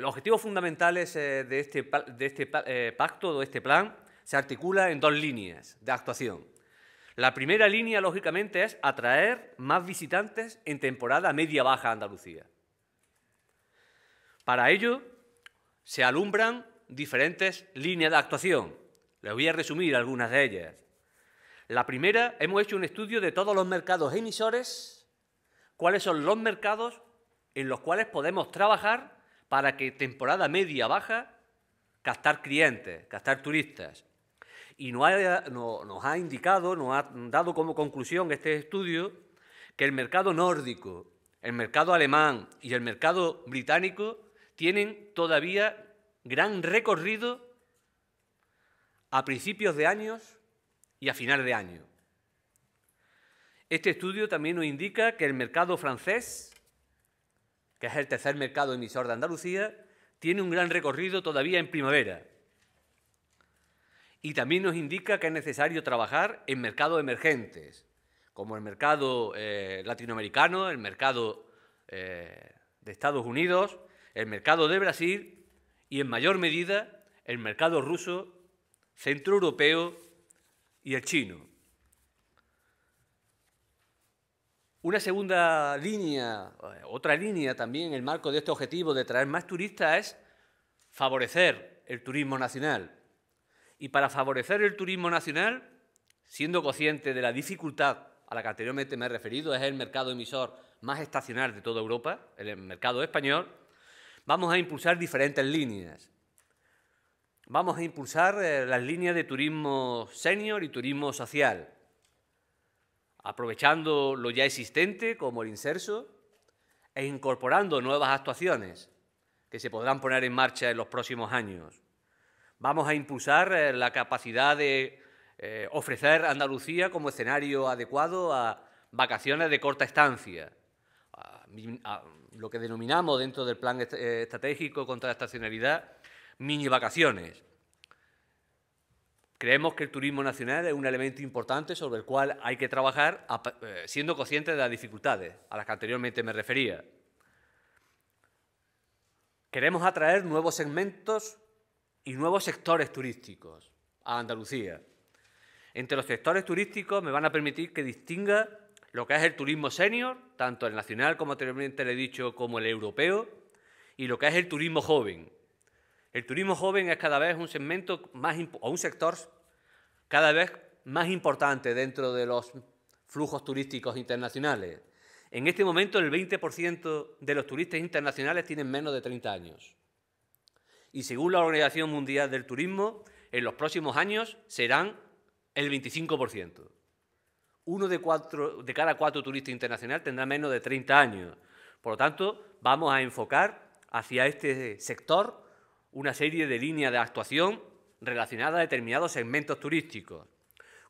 Los objetivos fundamentales eh, de este, de este eh, pacto, de este plan, se articula en dos líneas de actuación. La primera línea, lógicamente, es atraer más visitantes en temporada media-baja a Andalucía. Para ello, se alumbran diferentes líneas de actuación. Les voy a resumir algunas de ellas. La primera, hemos hecho un estudio de todos los mercados emisores, cuáles son los mercados en los cuales podemos trabajar para que temporada media-baja captar clientes, captar turistas. Y nos ha, no, nos ha indicado, nos ha dado como conclusión este estudio que el mercado nórdico, el mercado alemán y el mercado británico tienen todavía gran recorrido a principios de años y a final de año. Este estudio también nos indica que el mercado francés que es el tercer mercado emisor de Andalucía, tiene un gran recorrido todavía en primavera. Y también nos indica que es necesario trabajar en mercados emergentes, como el mercado eh, latinoamericano, el mercado eh, de Estados Unidos, el mercado de Brasil y, en mayor medida, el mercado ruso, centroeuropeo y el chino. Una segunda línea, eh, otra línea también en el marco de este objetivo de traer más turistas es favorecer el turismo nacional. Y para favorecer el turismo nacional, siendo consciente de la dificultad a la que anteriormente me he referido, es el mercado emisor más estacional de toda Europa, el mercado español, vamos a impulsar diferentes líneas. Vamos a impulsar eh, las líneas de turismo senior y turismo social aprovechando lo ya existente como el inserso e incorporando nuevas actuaciones que se podrán poner en marcha en los próximos años. Vamos a impulsar eh, la capacidad de eh, ofrecer Andalucía como escenario adecuado a vacaciones de corta estancia, lo que denominamos dentro del plan eh, estratégico contra la estacionalidad mini vacaciones Creemos que el turismo nacional es un elemento importante sobre el cual hay que trabajar eh, siendo conscientes de las dificultades a las que anteriormente me refería. Queremos atraer nuevos segmentos y nuevos sectores turísticos a Andalucía. Entre los sectores turísticos me van a permitir que distinga lo que es el turismo senior, tanto el nacional como anteriormente le he dicho, como el europeo, y lo que es el turismo joven, el turismo joven es cada vez un segmento más un sector cada vez más importante dentro de los flujos turísticos internacionales. En este momento el 20% de los turistas internacionales tienen menos de 30 años. Y según la Organización Mundial del Turismo, en los próximos años serán el 25%. Uno de, de cada cuatro turistas internacionales tendrá menos de 30 años. Por lo tanto, vamos a enfocar hacia este sector una serie de líneas de actuación relacionadas a determinados segmentos turísticos,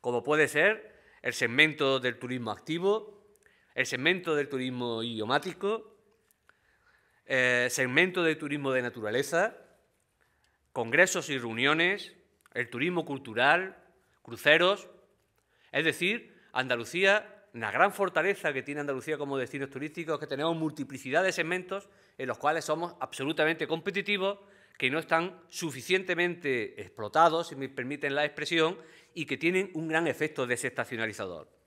como puede ser el segmento del turismo activo, el segmento del turismo idiomático, el eh, segmento del turismo de naturaleza, congresos y reuniones, el turismo cultural, cruceros. Es decir, Andalucía, la gran fortaleza que tiene Andalucía como destino turístico... es que tenemos multiplicidad de segmentos en los cuales somos absolutamente competitivos que no están suficientemente explotados, si me permiten la expresión, y que tienen un gran efecto desestacionalizador.